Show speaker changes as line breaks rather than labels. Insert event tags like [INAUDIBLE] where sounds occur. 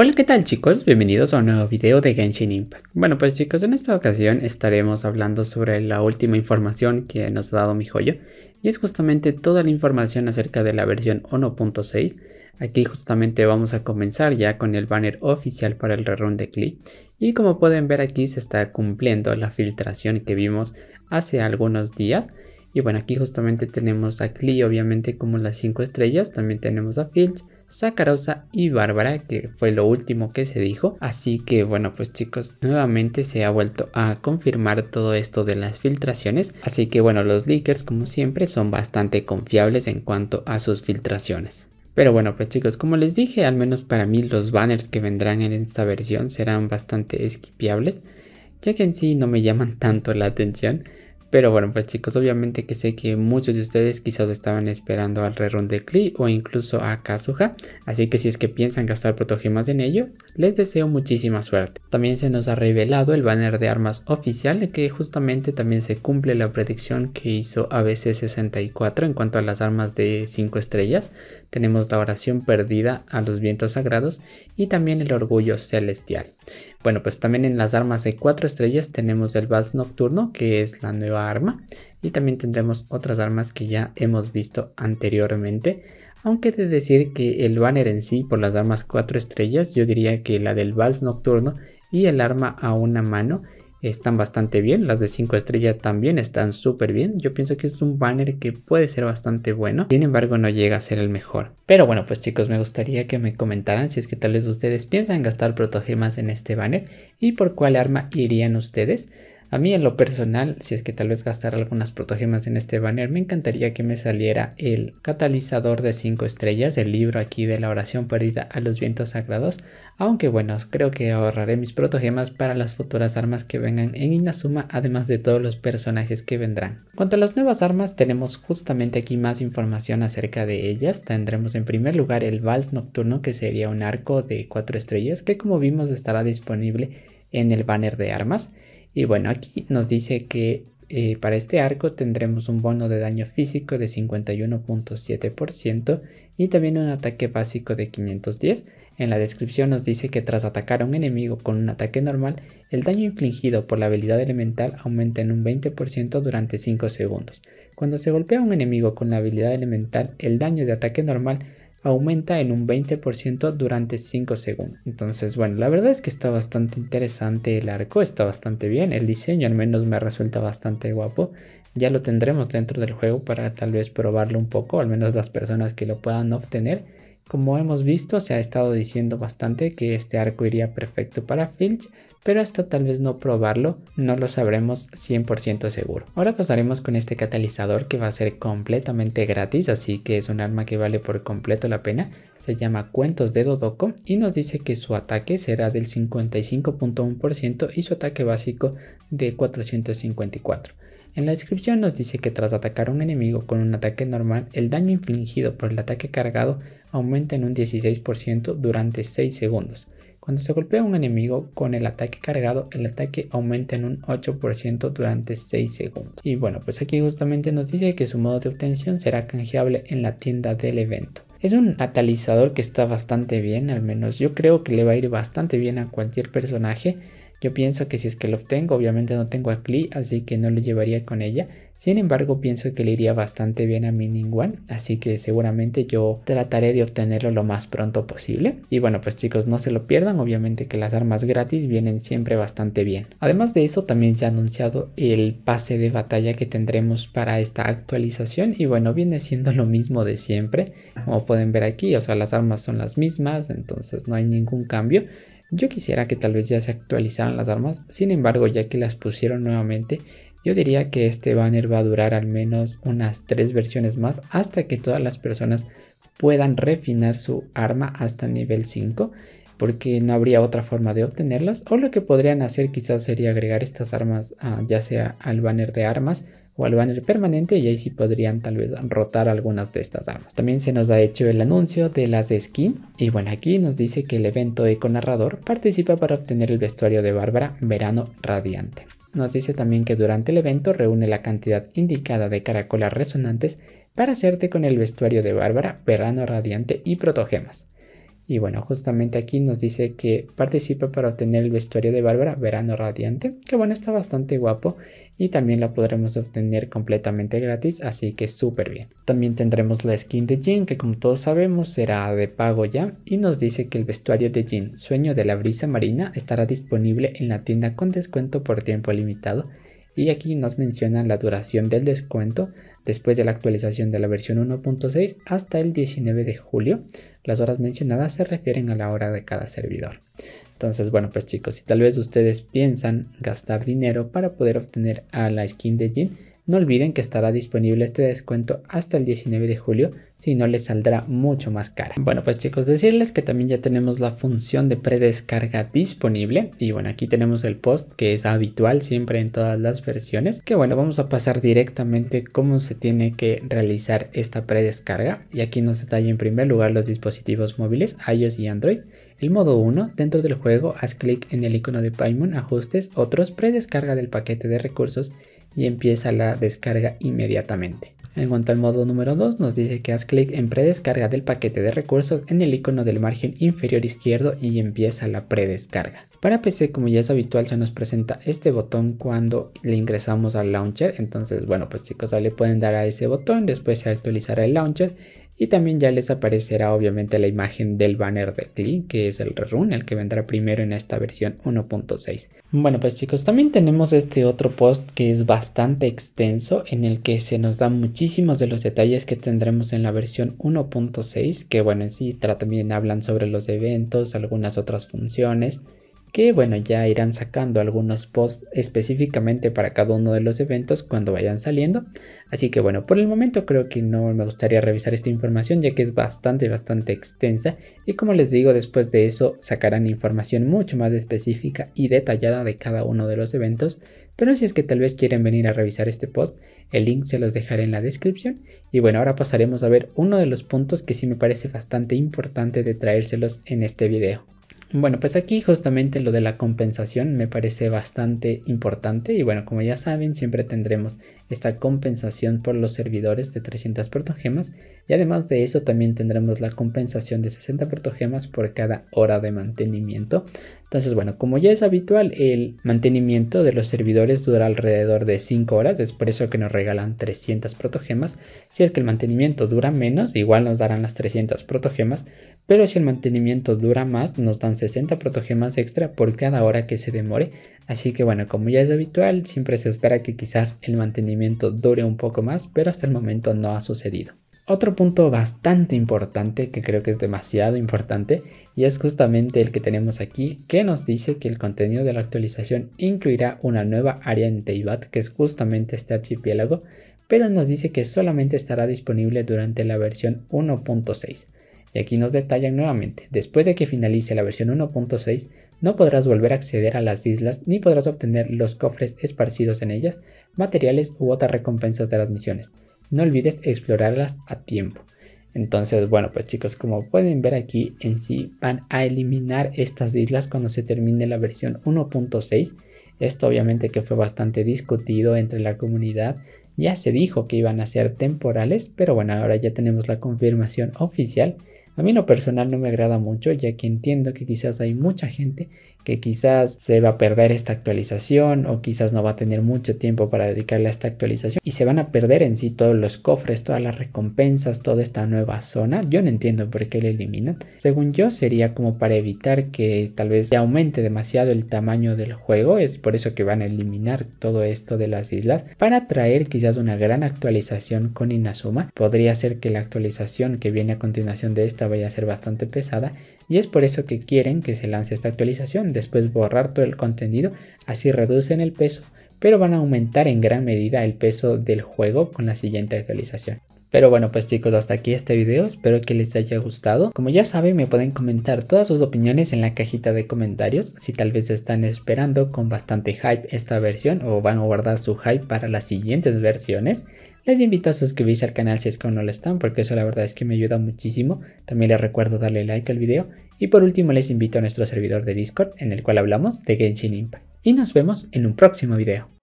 Hola, ¿qué tal chicos? Bienvenidos a un nuevo video de Genshin Impact. Bueno, pues chicos, en esta ocasión estaremos hablando sobre la última información que nos ha dado mi joyo y es justamente toda la información acerca de la versión 1.6. Aquí justamente vamos a comenzar ya con el banner oficial para el rerun de Click y como pueden ver aquí se está cumpliendo la filtración que vimos hace algunos días. Y bueno, aquí justamente tenemos a Klee obviamente como las 5 estrellas, también tenemos a Filch, Sacarosa y Bárbara, que fue lo último que se dijo. Así que bueno, pues chicos, nuevamente se ha vuelto a confirmar todo esto de las filtraciones. Así que bueno, los leakers como siempre son bastante confiables en cuanto a sus filtraciones. Pero bueno, pues chicos, como les dije, al menos para mí los banners que vendrán en esta versión serán bastante esquipiables, ya que en sí no me llaman [LAUGHS] tanto la atención. Pero bueno, pues chicos, obviamente que sé que muchos de ustedes quizás estaban esperando al rerun de Klee o incluso a Kazuha, así que si es que piensan gastar protogemas en ello les deseo muchísima suerte. También se nos ha revelado el banner de armas oficial de que justamente también se cumple la predicción que hizo ABC64 en cuanto a las armas de 5 estrellas. Tenemos la oración perdida a los vientos sagrados y también el orgullo celestial. Bueno, pues también en las armas de 4 estrellas tenemos el Vals Nocturno, que es la nueva arma y también tendremos otras armas que ya hemos visto anteriormente. Aunque de decir que el banner en sí por las armas 4 estrellas, yo diría que la del Vals Nocturno y el arma a una mano están bastante bien. Las de 5 estrellas también están súper bien. Yo pienso que es un banner que puede ser bastante bueno. Sin embargo, no llega a ser el mejor. Pero bueno, pues chicos, me gustaría que me comentaran si es que tal vez ustedes piensan gastar protogemas en este banner y por cuál arma irían ustedes. A mí en lo personal, si es que tal vez gastar algunas protogemas en este banner, me encantaría que me saliera el catalizador de 5 estrellas, el libro aquí de la oración perdida a los vientos sagrados, aunque bueno, creo que ahorraré mis protogemas para las futuras armas que vengan en Inazuma, además de todos los personajes que vendrán. Cuanto a las nuevas armas, tenemos justamente aquí más información acerca de ellas. Tendremos en primer lugar el Vals Nocturno, que sería un arco de 4 estrellas, que como vimos estará disponible en el banner de armas. Y bueno, aquí nos dice que eh, para este arco tendremos un bono de daño físico de 51.7% y también un ataque básico de 510. En la descripción nos dice que tras atacar a un enemigo con un ataque normal, el daño infligido por la habilidad elemental aumenta en un 20% durante 5 segundos. Cuando se golpea a un enemigo con la habilidad elemental, el daño de ataque normal aumenta en un 20% durante 5 segundos. Entonces, bueno, la verdad es que está bastante interesante el arco, está bastante bien, el diseño al menos me resulta bastante guapo. Ya lo tendremos dentro del juego para tal vez probarlo un poco, al menos las personas que lo puedan obtener. Como hemos visto, se ha estado diciendo bastante que este arco iría perfecto para Filch, pero hasta tal vez no probarlo no lo sabremos 100% seguro. Ahora pasaremos con este catalizador que va a ser completamente gratis, así que es un arma que vale por completo la pena. Se llama Cuentos de dodoco y nos dice que su ataque será del 55.1% y su ataque básico de 454. En la descripción nos dice que tras atacar a un enemigo con un ataque normal, el daño infligido por el ataque cargado aumenta en un 16% durante 6 segundos. Cuando se golpea a un enemigo con el ataque cargado, el ataque aumenta en un 8% durante 6 segundos. Y bueno, pues aquí justamente nos dice que su modo de obtención será canjeable en la tienda del evento. Es un catalizador que está bastante bien, al menos yo creo que le va a ir bastante bien a cualquier personaje yo pienso que si es que lo obtengo, obviamente no tengo a Klee, así que no lo llevaría con ella. Sin embargo, pienso que le iría bastante bien a Mining One, así que seguramente yo trataré de obtenerlo lo más pronto posible. Y bueno, pues chicos, no se lo pierdan, obviamente que las armas gratis vienen siempre bastante bien. Además de eso, también se ha anunciado el pase de batalla que tendremos para esta actualización y bueno, viene siendo lo mismo de siempre, como pueden ver aquí, o sea, las armas son las mismas, entonces no hay ningún cambio. Yo quisiera que tal vez ya se actualizaran las armas, sin embargo ya que las pusieron nuevamente, yo diría que este banner va a durar al menos unas 3 versiones más hasta que todas las personas puedan refinar su arma hasta nivel 5 porque no habría otra forma de obtenerlas o lo que podrían hacer quizás sería agregar estas armas ah, ya sea al banner de armas o al banner permanente y ahí sí podrían tal vez rotar algunas de estas armas. También se nos ha hecho el anuncio de las skins y bueno aquí nos dice que el evento Eco Narrador participa para obtener el vestuario de Bárbara Verano Radiante. Nos dice también que durante el evento reúne la cantidad indicada de caracolas resonantes para hacerte con el vestuario de Bárbara, Verano Radiante y Protogemas. Y bueno, justamente aquí nos dice que participa para obtener el vestuario de Bárbara Verano Radiante, que bueno, está bastante guapo y también la podremos obtener completamente gratis, así que súper bien. También tendremos la skin de Jin, que como todos sabemos será de pago ya, y nos dice que el vestuario de Jin, Sueño de la Brisa Marina, estará disponible en la tienda con descuento por tiempo limitado y aquí nos mencionan la duración del descuento después de la actualización de la versión 1.6 hasta el 19 de julio. Las horas mencionadas se refieren a la hora de cada servidor. Entonces, bueno, pues chicos, si tal vez ustedes piensan gastar dinero para poder obtener a la skin de Jin, no olviden que estará disponible este descuento hasta el 19 de julio, si no les saldrá mucho más cara. Bueno, pues chicos, decirles que también ya tenemos la función de predescarga disponible. Y bueno, aquí tenemos el post que es habitual siempre en todas las versiones. Que bueno, vamos a pasar directamente cómo se tiene que realizar esta predescarga. Y aquí nos detalla en primer lugar los dispositivos móviles, iOS y Android. El modo 1, dentro del juego, haz clic en el icono de Paimon, ajustes, otros, predescarga del paquete de recursos y empieza la descarga inmediatamente. En cuanto al modo número 2, nos dice que haz clic en predescarga del paquete de recursos en el icono del margen inferior izquierdo y empieza la predescarga. Para PC, como ya es habitual, se nos presenta este botón cuando le ingresamos al launcher. Entonces, bueno, pues chicos, le pueden dar a ese botón, después se actualizará el launcher y también ya les aparecerá obviamente la imagen del banner de Klee, que es el rerun, el que vendrá primero en esta versión 1.6. Bueno pues chicos, también tenemos este otro post que es bastante extenso, en el que se nos dan muchísimos de los detalles que tendremos en la versión 1.6, que bueno en sí también hablan sobre los eventos, algunas otras funciones, que bueno, ya irán sacando algunos posts específicamente para cada uno de los eventos cuando vayan saliendo. Así que bueno, por el momento creo que no me gustaría revisar esta información ya que es bastante, bastante extensa. Y como les digo, después de eso sacarán información mucho más específica y detallada de cada uno de los eventos pero si es que tal vez quieren venir a revisar este post, el link se los dejaré en la descripción. Y bueno, ahora pasaremos a ver uno de los puntos que sí me parece bastante importante de traérselos en este video. Bueno, pues aquí justamente lo de la compensación me parece bastante importante y bueno, como ya saben, siempre tendremos esta compensación por los servidores de 300 protogemas y además de eso también tendremos la compensación de 60 protogemas por cada hora de mantenimiento. Entonces bueno, como ya es habitual, el mantenimiento de los servidores dura alrededor de 5 horas, es por eso que nos regalan 300 protogemas. Si es que el mantenimiento dura menos, igual nos darán las 300 protogemas, pero si el mantenimiento dura más, nos dan 60 protogemas extra por cada hora que se demore. Así que bueno, como ya es habitual, siempre se espera que quizás el mantenimiento dure un poco más, pero hasta el momento no ha sucedido. Otro punto bastante importante, que creo que es demasiado importante, y es justamente el que tenemos aquí, que nos dice que el contenido de la actualización incluirá una nueva área en Teibat, que es justamente este archipiélago, pero nos dice que solamente estará disponible durante la versión 1.6. Y aquí nos detallan nuevamente, después de que finalice la versión 1.6, no podrás volver a acceder a las islas ni podrás obtener los cofres esparcidos en ellas, materiales u otras recompensas de las misiones. No olvides explorarlas a tiempo. Entonces, bueno, pues chicos, como pueden ver aquí, en sí van a eliminar estas islas cuando se termine la versión 1.6. Esto obviamente que fue bastante discutido entre la comunidad. Ya se dijo que iban a ser temporales, pero bueno, ahora ya tenemos la confirmación oficial a mí lo personal no me agrada mucho, ya que entiendo que quizás hay mucha gente que quizás se va a perder esta actualización o quizás no va a tener mucho tiempo para dedicarle a esta actualización y se van a perder en sí todos los cofres, todas las recompensas, toda esta nueva zona. Yo no entiendo por qué la eliminan. Según yo sería como para evitar que tal vez se aumente demasiado el tamaño del juego, es por eso que van a eliminar todo esto de las islas para traer quizás una gran actualización con Inazuma. Podría ser que la actualización que viene a continuación de esta vaya a ser bastante pesada y es por eso que quieren que se lance esta actualización, después borrar todo el contenido, así reducen el peso, pero van a aumentar en gran medida el peso del juego con la siguiente actualización. Pero bueno pues chicos hasta aquí este video, espero que les haya gustado. Como ya saben me pueden comentar todas sus opiniones en la cajita de comentarios, si tal vez están esperando con bastante hype esta versión o van a guardar su hype para las siguientes versiones. Les invito a suscribirse al canal si es que aún no lo están, porque eso la verdad es que me ayuda muchísimo. También les recuerdo darle like al video. Y por último les invito a nuestro servidor de Discord, en el cual hablamos de Genshin Impact. Y nos vemos en un próximo video.